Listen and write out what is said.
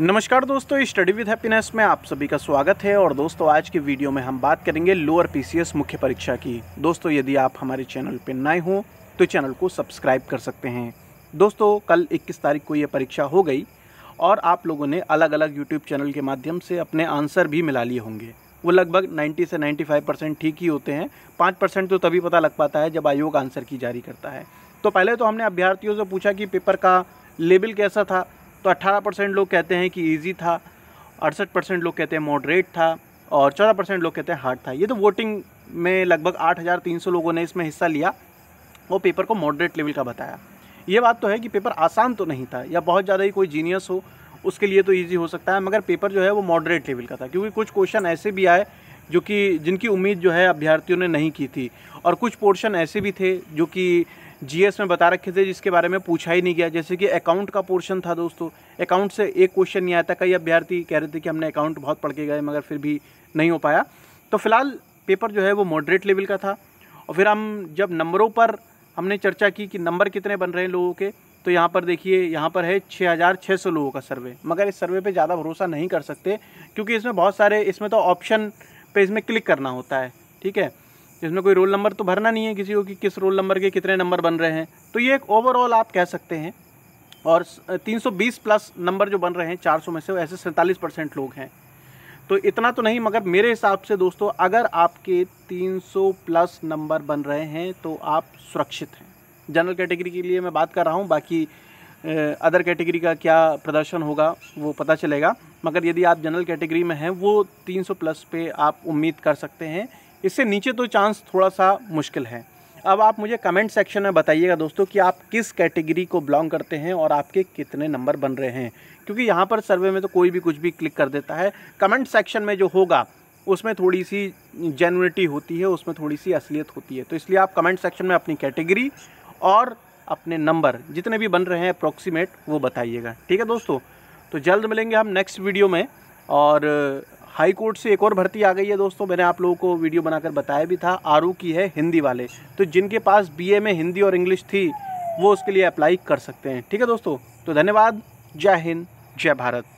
नमस्कार दोस्तों study with happiness में आप सभी का स्वागत है और दोस्तों आज की वीडियो में हम बात करेंगे लोअर पीसीएस मुख्य परीक्षा की दोस्तों यदि आप हमारे चैनल पर नए हों तो चैनल को सब्सक्राइब कर सकते हैं दोस्तों कल 21 तारीख को ये परीक्षा हो गई और आप लोगों ने अलग अलग यूट्यूब चैनल के माध्यम से अपने आंसर भी मिला लिए होंगे वो लगभग नाइन्टी से नाइन्टी परसेंट ठीक ही होते हैं पाँच परसेंट तो तभी पता लग पाता है जब आयोग आंसर की जारी करता है तो पहले तो हमने अभ्यर्थियों से पूछा कि पेपर का लेबल कैसा था तो 18 परसेंट लोग कहते हैं कि ईजी था अड़सठ परसेंट लोग कहते हैं मॉडरेट था और चौदह परसेंट लोग कहते हैं हार्ड था ये तो वोटिंग में लगभग 8,300 लोगों ने इसमें हिस्सा लिया और पेपर को मॉडरेट लेवल का बताया ये बात तो है कि पेपर आसान तो नहीं था या बहुत ज़्यादा ही कोई जीनियस हो उसके लिए तो ईजी हो सकता है मगर पेपर जो है वो मॉडरेट लेवल का था क्योंकि कुछ क्वेश्चन ऐसे भी आए जो कि जिनकी उम्मीद जो है अभ्यर्थियों ने नहीं की थी और कुछ पोर्शन ऐसे भी थे जो कि जीएस में बता रखे थे जिसके बारे में पूछा ही नहीं गया जैसे कि अकाउंट का पोर्शन था दोस्तों अकाउंट से एक क्वेश्चन नहीं आया था कई अभ्यर्थी कह रहे थे कि हमने अकाउंट बहुत पढ़ के गए मगर फिर भी नहीं हो पाया तो फिलहाल पेपर जो है वो मॉडरेट लेवल का था और फिर हम जब नंबरों पर हमने चर्चा की कि नंबर कितने बन रहे हैं लोगों के तो यहाँ पर देखिए यहाँ पर है सौ लोगों का सर्वे मगर इस सर्वे पे ज़्यादा भरोसा नहीं कर सकते क्योंकि इसमें बहुत सारे इसमें तो ऑप्शन पे इसमें क्लिक करना होता है ठीक है जिसमें कोई रोल नंबर तो भरना नहीं है किसी को कि किस रोल नंबर के कितने नंबर बन रहे हैं तो ये एक ओवरऑल आप कह सकते हैं और 320 प्लस नंबर जो बन रहे हैं 400 में से वो ऐसे सैंतालीस परसेंट लोग हैं तो इतना तो नहीं मगर मेरे हिसाब से दोस्तों अगर आपके 300 प्लस नंबर बन रहे हैं तो आप सुरक्षित हैं जनरल कैटेगरी के लिए मैं बात कर रहा हूँ बाकी अदर कैटेगरी का क्या प्रदर्शन होगा वो पता चलेगा मगर यदि आप जनरल कैटेगरी में हैं वो 300 प्लस पे आप उम्मीद कर सकते हैं इससे नीचे तो चांस थोड़ा सा मुश्किल है अब आप मुझे कमेंट सेक्शन में बताइएगा दोस्तों कि आप किस कैटेगरी को बिलोंग करते हैं और आपके कितने नंबर बन रहे हैं क्योंकि यहाँ पर सर्वे में तो कोई भी कुछ भी क्लिक कर देता है कमेंट सेक्शन में जो होगा उसमें थोड़ी सी जेनुनिटी होती है उसमें थोड़ी सी असलियत होती है तो इसलिए आप कमेंट सेक्शन में अपनी कैटेगरी और अपने नंबर जितने भी बन रहे हैं अप्रोक्सीमेट वो बताइएगा ठीक है दोस्तों तो जल्द मिलेंगे हम नेक्स्ट वीडियो में और हाई कोर्ट से एक और भर्ती आ गई है दोस्तों मैंने आप लोगों को वीडियो बनाकर बताया भी था आर की है हिंदी वाले तो जिनके पास बी में हिंदी और इंग्लिश थी वो उसके लिए अप्लाई कर सकते हैं ठीक है दोस्तों तो धन्यवाद जय हिंद जय भारत